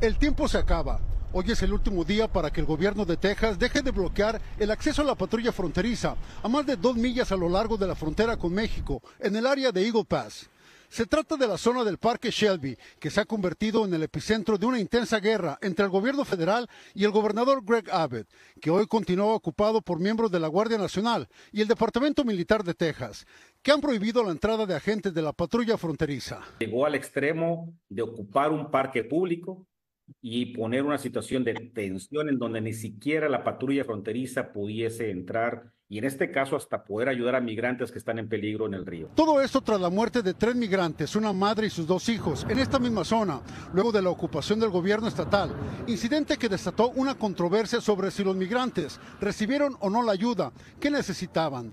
El tiempo se acaba. Hoy es el último día para que el gobierno de Texas deje de bloquear el acceso a la patrulla fronteriza a más de dos millas a lo largo de la frontera con México, en el área de Eagle Pass. Se trata de la zona del Parque Shelby, que se ha convertido en el epicentro de una intensa guerra entre el gobierno federal y el gobernador Greg Abbott, que hoy continúa ocupado por miembros de la Guardia Nacional y el Departamento Militar de Texas, que han prohibido la entrada de agentes de la patrulla fronteriza. Llegó al extremo de ocupar un parque público y poner una situación de tensión en donde ni siquiera la patrulla fronteriza pudiese entrar y en este caso hasta poder ayudar a migrantes que están en peligro en el río. Todo esto tras la muerte de tres migrantes, una madre y sus dos hijos, en esta misma zona, luego de la ocupación del gobierno estatal, incidente que desató una controversia sobre si los migrantes recibieron o no la ayuda que necesitaban.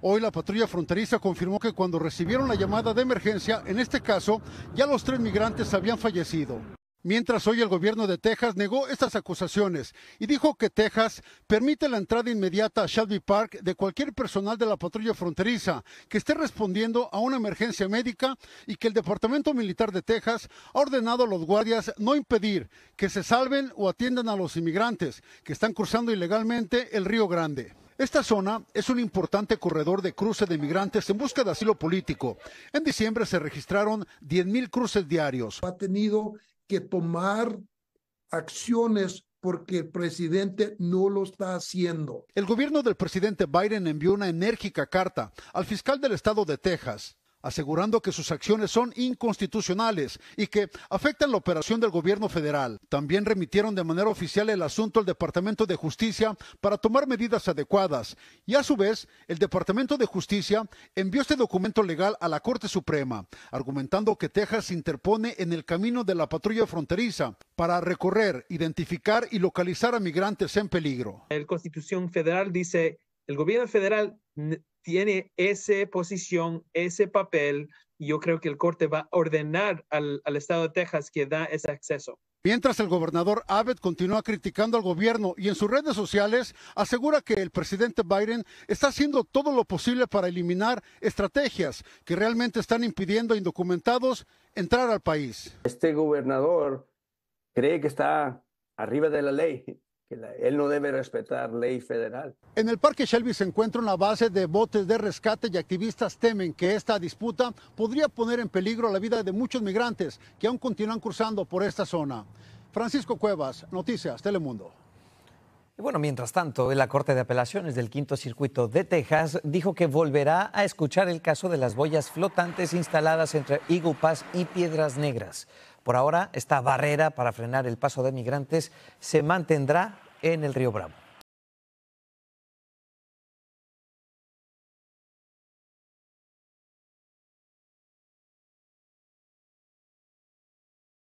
Hoy la patrulla fronteriza confirmó que cuando recibieron la llamada de emergencia, en este caso, ya los tres migrantes habían fallecido. Mientras hoy el gobierno de Texas negó estas acusaciones y dijo que Texas permite la entrada inmediata a Shelby Park de cualquier personal de la patrulla fronteriza que esté respondiendo a una emergencia médica y que el Departamento Militar de Texas ha ordenado a los guardias no impedir que se salven o atiendan a los inmigrantes que están cruzando ilegalmente el Río Grande. Esta zona es un importante corredor de cruce de inmigrantes en busca de asilo político. En diciembre se registraron 10.000 cruces diarios. Ha tenido que tomar acciones porque el presidente no lo está haciendo. El gobierno del presidente Biden envió una enérgica carta al fiscal del estado de Texas, asegurando que sus acciones son inconstitucionales y que afectan la operación del gobierno federal. También remitieron de manera oficial el asunto al Departamento de Justicia para tomar medidas adecuadas y a su vez el Departamento de Justicia envió este documento legal a la Corte Suprema, argumentando que Texas interpone en el camino de la patrulla fronteriza para recorrer, identificar y localizar a migrantes en peligro. La Constitución federal dice el gobierno federal tiene esa posición, ese papel, y yo creo que el corte va a ordenar al, estado de Texas que da ese acceso. Mientras el gobernador Abbott continúa criticando al gobierno y en sus redes sociales asegura que el presidente Biden está haciendo todo lo posible para eliminar estrategias que realmente están impidiendo a indocumentados entrar al país. Este gobernador cree que está arriba de la ley él no debe respetar ley federal. En el Parque Shelby se encuentra una base de botes de rescate y activistas temen que esta disputa podría poner en peligro la vida de muchos migrantes que aún continúan cruzando por esta zona. Francisco Cuevas, Noticias Telemundo. Bueno, mientras tanto, la Corte de Apelaciones del Quinto Circuito de Texas dijo que volverá a escuchar el caso de las boyas flotantes instaladas entre Eagle y Piedras Negras. Por ahora, esta barrera para frenar el paso de migrantes se mantendrá en el río Bravo.